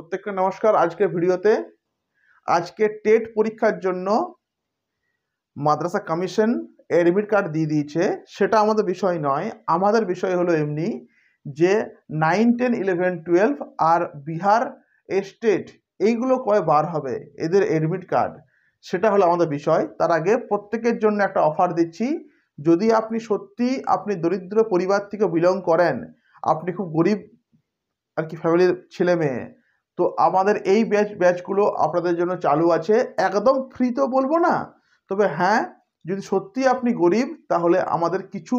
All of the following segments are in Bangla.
প্রত্যেককে নমস্কার আজকে ভিডিওতে আজকে টেট পরীক্ষার জন্য মাদ্রাসা কমিশন অ্যাডমিট কার্ড দিয়ে দিয়েছে সেটা আমাদের বিষয় নয় আমাদের বিষয় হলো এমনি যে নাইন টেন ইলেভেন টুয়েলভ আর বিহার স্টেট এইগুলো কয় বার হবে এদের অ্যাডমিট কার্ড সেটা হলো আমাদের বিষয় তার আগে প্রত্যেকের জন্য একটা অফার দিচ্ছি যদি আপনি সত্যি আপনি দরিদ্র পরিবার থেকে বিলং করেন আপনি খুব গরিব আর কি ফ্যামিলির ছেলে মেয়ে তো আমাদের এই ব্যাচ ব্যাচগুলো আপনাদের জন্য চালু আছে একদম ফ্রি তো বলবো না তবে হ্যাঁ যদি সত্যি আপনি গরিব তাহলে আমাদের কিছু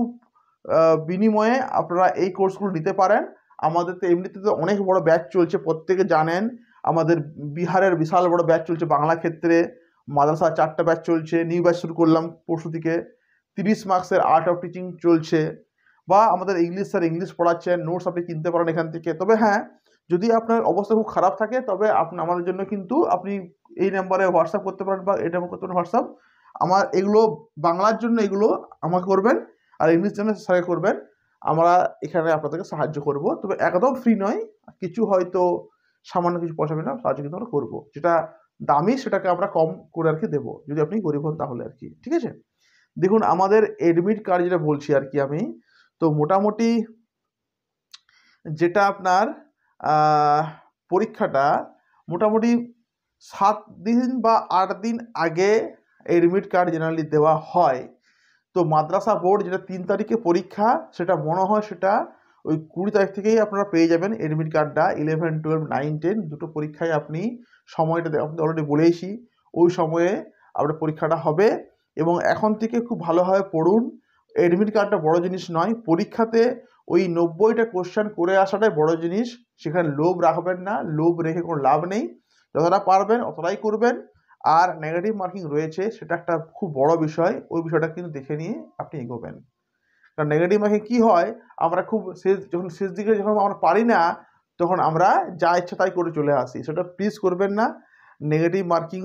বিনিময়ে আপনারা এই কোর্সগুলো নিতে পারেন আমাদের তো এমনিতে তো অনেক বড় ব্যাচ চলছে প্রত্যেকে জানেন আমাদের বিহারের বিশাল বড় ব্যাচ চলছে বাংলা ক্ষেত্রে মাদ্রাসা চারটা ব্যাচ চলছে নিউ ব্যাচ শুরু করলাম পরশু থেকে তিরিশ মার্কসের আর্ট অফ টিচিং চলছে বা আমাদের ইংলিশ স্যার ইংলিশ পড়াচ্ছেন নোটস আপনি কিনতে পারেন এখান থেকে তবে হ্যাঁ যদি আপনার অবস্থা খুব খারাপ থাকে তবে আপনি আমাদের জন্য কিন্তু আপনি এই নাম্বারে হোয়াটসঅ্যাপ করতে পারেন বা এই নাম্বার করতে পারেন হোয়াটসঅ্যাপ আমার এগুলো বাংলার জন্য এগুলো আমাকে করবেন আর ইংলিশ জন্য স্যারে করবেন আমরা এখানে আপনাদেরকে সাহায্য করব তবে একদম ফ্রি নয় কিছু হয়তো সামান্য কিছু পয়সা মিলে সাহায্য কিন্তু আমরা করবো যেটা দামি সেটাকে আমরা কম করে আর কি দেবো যদি আপনি গরিব হন তাহলে আর কি ঠিক আছে দেখুন আমাদের এডমিট কার্ড যেটা বলছি আর কি আমি তো মোটামুটি যেটা আপনার পরীক্ষাটা মোটামুটি সাত দিন বা আট দিন আগে এডমিট কার্ড জেনারেলি দেওয়া হয় তো মাদ্রাসা বোর্ড যেটা তিন তারিখে পরীক্ষা সেটা মনে হয় সেটা ওই কুড়ি তারিখ থেকেই আপনারা পেয়ে যাবেন এডমিট কার্ডটা ইলেভেন টুয়েলভ নাইন টেন দুটো পরীক্ষায় আপনি সময়টা আপনি অলরেডি বলেইছি ওই সময়ে আপনার পরীক্ষাটা হবে এবং এখন থেকে খুব ভালোভাবে পড়ুন অ্যাডমিট কার্ডটা বড় জিনিস নয় পরীক্ষাতে ওই নব্বইটা কোশ্চেন করে আসাটাই বড় জিনিস সেখানে লোভ রাখবেন না লোভ রেখে কোনো লাভ নেই যতটা পারবেন অতটাই করবেন আর নেগেটিভ মার্কিং রয়েছে সেটা একটা খুব বড় বিষয় ওই বিষয়টা কিন্তু দেখে নিয়ে আপনি এগোবেন কারণ নেগেটিভ মার্কিং কী হয় আমরা খুব শেষ যখন শেষ দিকে যখন আমরা পারি না তখন আমরা যা ইচ্ছা তাই করে চলে আসি সেটা প্লিজ করবেন না নেগেটিভ মার্কিং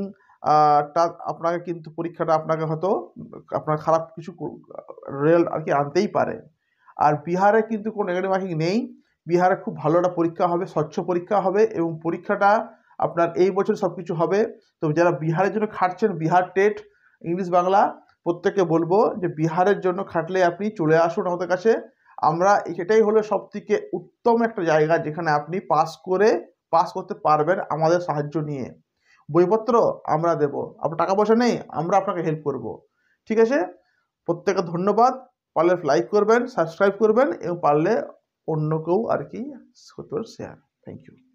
তা আপনাকে কিন্তু পরীক্ষাটা আপনাকে হয়তো আপনার খারাপ কিছু রেল আর কি আনতেই পারে আর বিহারে কিন্তু কোনো নেগেটিভ মার্কিং নেই বিহারে খুব ভালো একটা পরীক্ষা হবে স্বচ্ছ পরীক্ষা হবে এবং পরীক্ষাটা আপনার এই বছর সব কিছু হবে তো যারা বিহারের জন্য খাটছেন বিহার টেট ইংলিশ বাংলা প্রত্যেককে বলবো যে বিহারের জন্য খাটলে আপনি চলে আসুন আমাদের কাছে আমরা এটাই হলো সব থেকে উত্তম একটা জায়গা যেখানে আপনি পাস করে পাস করতে পারবেন আমাদের সাহায্য নিয়ে বইপত্র আমরা দেব আপনার টাকা পয়সা নেই আমরা আপনাকে হেল্প করব ঠিক আছে প্রত্যেকে ধন্যবাদ পারলে লাইক করবেন সাবস্ক্রাইব করবেন এবং পারলে অন্য কেউ আর কি শেয়ার থ্যাংক ইউ